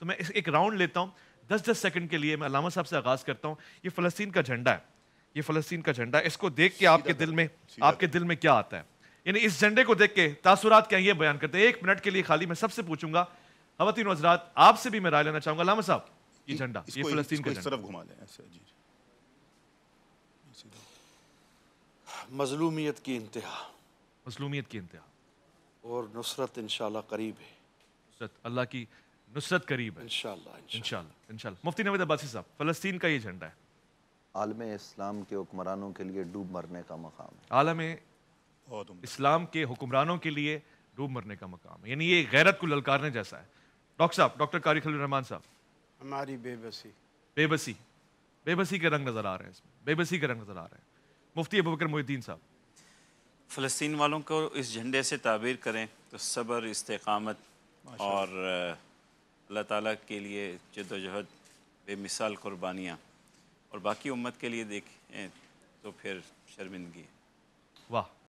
तो मैं एक राउंड लेता हूँ दस दस सेकंड के लिए मैं अलामा साहब से आगाज़ करता हूँ ये फ़लस्तीन का झंडा है ये फ़लस्तीन का झंडा है इसको देख के आपके दिल में आपके दिल में क्या आता है यानी इस झंडे को देख के तासुरात क्या ये बयान करते हैं एक मिनट के लिए खाली मैं सबसे पूछूंगा हवतीन हजरात आपसे भी मैं राय लेना चाहूंगा अलामा साहब ये झंडा ये फलस्तीन का तरफ घुमा लें मजलूमियत की इंतहा मजलूमियत की इंतहा और नुसरत इन करीब है नुसरत अल्लाह की नुसरत करीब है इंशाल्लाह इंशाल्लाह मुफ्ती नवीद अब्बासी साहब फलस्तीन का ये झंडा है आलम इस्लाम के हुक्मरानों के लिए डूब मरने का मकाम आलम इस्लाम के हुक्मरानों के लिए डूब मरने का मकाम यानी ये गैरत को ललकारने जैसा है डॉक्टर साहब डॉक्टर कारी रहमान साहब हमारी बेबसी बेबसी बेबसी के रंग नज़र आ रहे हैं इसमें बेबसी के रंग नज़र आ रहे हैं मुफ्ती अबूबकर मोहिद्दीन साहब फ़लस्तीन वालों को इस झंडे से ताबीर करें तो सब्र इस्तकामत और अल्लाह ताला के लिए जदोजहद बेमिसाल कुर्बानियाँ और बाकी उम्मत के लिए देखें तो फिर शर्मिंदगी वाह